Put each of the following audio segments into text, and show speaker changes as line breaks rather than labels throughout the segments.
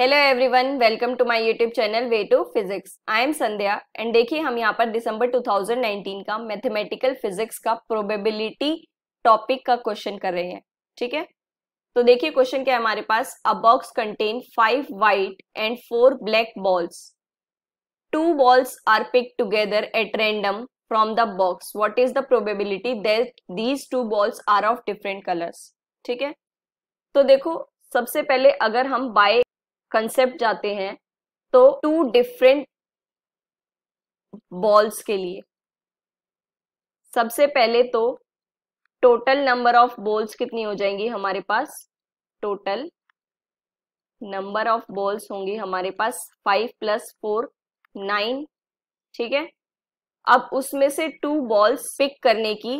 hello everyone welcome to my YouTube channel way to physics I am Sandhya and देखिए हम यहाँ पर दिसंबर 2019 का मैथमेटिकल फिजिक्स का प्रोबेबिलिटी टॉपिक का क्वेश्चन कर रहे हैं ठीक है तो देखिए क्वेश्चन क्या है हमारे पास a box contain five white and four black balls two balls are pick together at random from the box what is the probability that these two balls are of different colours ठीक है तो देखो सबसे पहले अगर हम bye concept जाते हैं तो टू डिफरेंट बॉल्स के लिए सबसे पहले तो टोटल नंबर ऑफ बॉल्स कितनी हो जाएंगी हमारे पास टोटल नंबर ऑफ बॉल्स होंगी हमारे पास फाइव प्लस फोर नाइन ठीक है अब उसमें से टू बॉल्स पिक करने की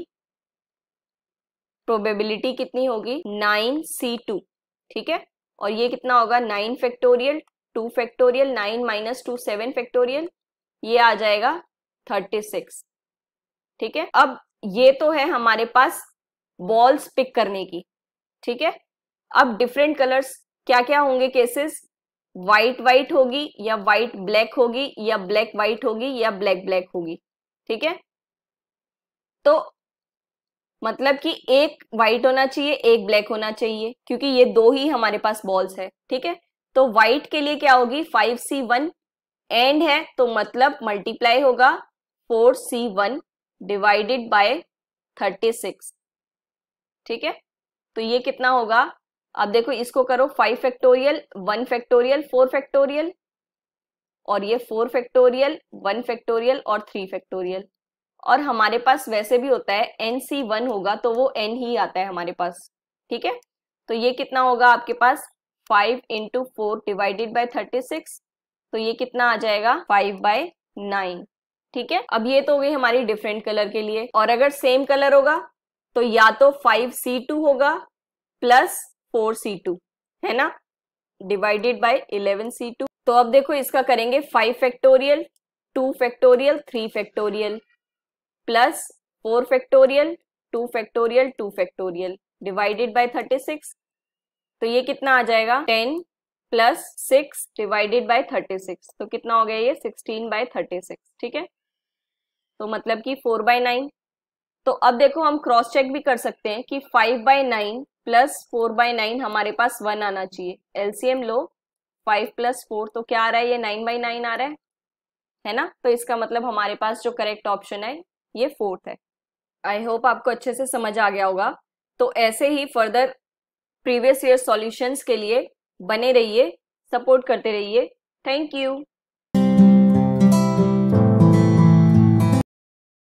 प्रोबेबिलिटी कितनी होगी नाइन सी टू ठीक है और ये कितना होगा nine factorial two factorial nine minus two seven factorial ये आ जाएगा थर्टी सिक्स ठीक है अब ये तो है हमारे पास बॉल्स पिक करने की ठीक है अब डिफरेंट कलर्स क्या क्या होंगे केसेस व्हाइट व्हाइट होगी या व्हाइट ब्लैक होगी या ब्लैक व्हाइट होगी या ब्लैक ब्लैक होगी ठीक है तो मतलब कि एक व्हाइट होना चाहिए एक ब्लैक होना चाहिए क्योंकि ये दो ही हमारे पास बॉल्स है ठीक है तो व्हाइट के लिए क्या होगी फाइव सी वन एंड है तो मतलब मल्टीप्लाई होगा four C one divided by thirty six ठीक है तो ये कितना होगा अब देखो इसको करो five factorial one factorial four factorial और ये फोर फैक्टोरियल वन फैक्टोरियल और थ्री फैक्टोरियल और हमारे पास वैसे भी होता है एन सी वन होगा तो वो एन ही आता है हमारे पास ठीक है तो ये कितना होगा आपके पास five into four divided by thirty six तो ये कितना आ जाएगा फाइव बाय नाइन ठीक है अब ये तो हो गई हमारी डिफरेंट कलर के लिए और अगर सेम कलर होगा तो या तो फाइव सी टू होगा प्लस फोर सी टू है ना divided by eleven C two तो अब देखो इसका करेंगे five factorial two factorial three factorial plus four factorial two factorial two factorial divided by thirty six तो ये कितना आ जाएगा ten plus six divided by thirty six तो कितना हो गया ये सिक्सटीन बाय थर्टी सिक्स ठीक है तो मतलब कि फोर बाय नाइन तो अब देखो हम क्रॉस चेक भी कर सकते हैं कि five by nine plus four by nine हमारे पास वन आना चाहिए एलसीएम लो फाइव प्लस फोर तो क्या आ रहा है ये नाइन बाई नाइन आ रहा है है ना तो इसका मतलब हमारे पास जो करेक्ट ऑप्शन है ये फोर्थ है आई होप आपको अच्छे से समझ आ गया होगा तो ऐसे ही फर्दर प्रीवियस ईयर सॉल्यूशंस के लिए बने रहिए सपोर्ट करते रहिए थैंक यू